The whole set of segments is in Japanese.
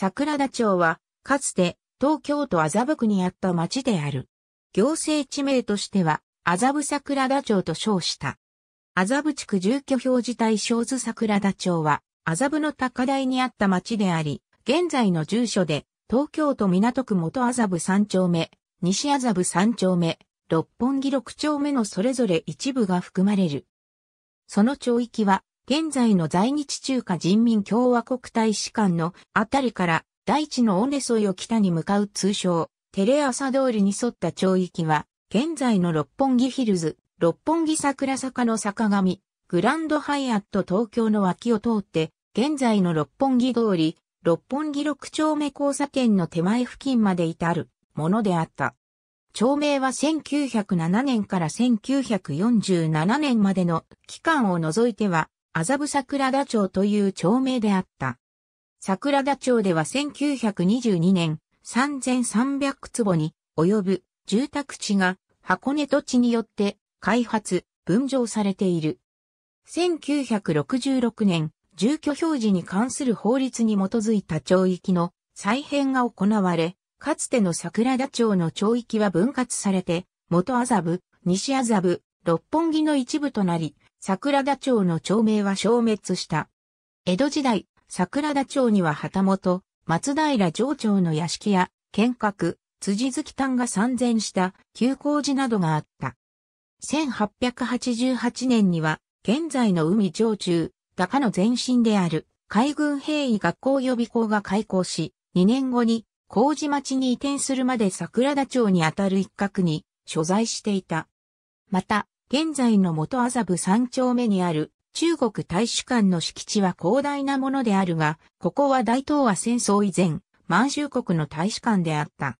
桜田町は、かつて東京都麻布区にあった町である。行政地名としては、麻布桜田町と称した。麻布地区住居表示対象図桜田町は、麻布の高台にあった町であり、現在の住所で、東京都港区元麻布三丁目、西麻布三丁目、六本木六丁目のそれぞれ一部が含まれる。その町域は、現在の在日中華人民共和国大使館のあたりから大地の尾根沿いを北に向かう通称、テレ朝通りに沿った町域は、現在の六本木ヒルズ、六本木桜坂の坂上、グランドハイアット東京の脇を通って、現在の六本木通り、六本木六丁目交差点の手前付近まで至るものであった。町名は1907年から1947年までの期間を除いては麻布桜田町という町名であった。桜田町では1922年3300坪に及ぶ住宅地が箱根土地によって開発、分譲されている。1966年、住居表示に関する法律に基づいた町域の再編が行われ、かつての桜田町の町域は分割されて、元麻布、西麻布、六本木の一部となり、桜田町の町名は消滅した。江戸時代、桜田町には旗本、松平城町の屋敷や、剣閣、辻月丹が参禅した旧工寺などがあった。1888年には、現在の海上中、高の前身である海軍兵医学校予備校が開校し、2年後に工事町に移転するまで桜田町にあたる一角に所在していた。また、現在の元麻布三丁目にある中国大使館の敷地は広大なものであるが、ここは大東亜戦争以前、満州国の大使館であった。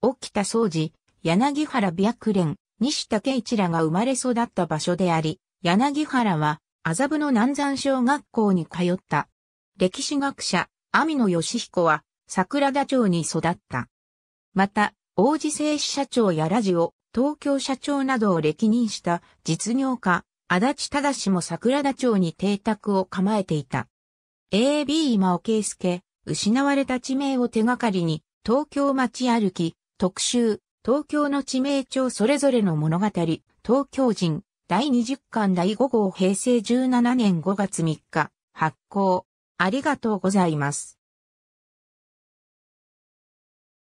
沖田総司、柳原白蓮、西武一らが生まれ育った場所であり、柳原は麻布の南山小学校に通った。歴史学者、網野義彦は桜田町に育った。また、王子製紙社長やラジオ、東京社長などを歴任した実業家、足立正も桜田町に邸宅を構えていた。A.B. 今尾圭介、失われた地名を手がかりに、東京街歩き、特集、東京の地名帳それぞれの物語、東京人、第20巻第5号平成17年5月3日、発行。ありがとうございます。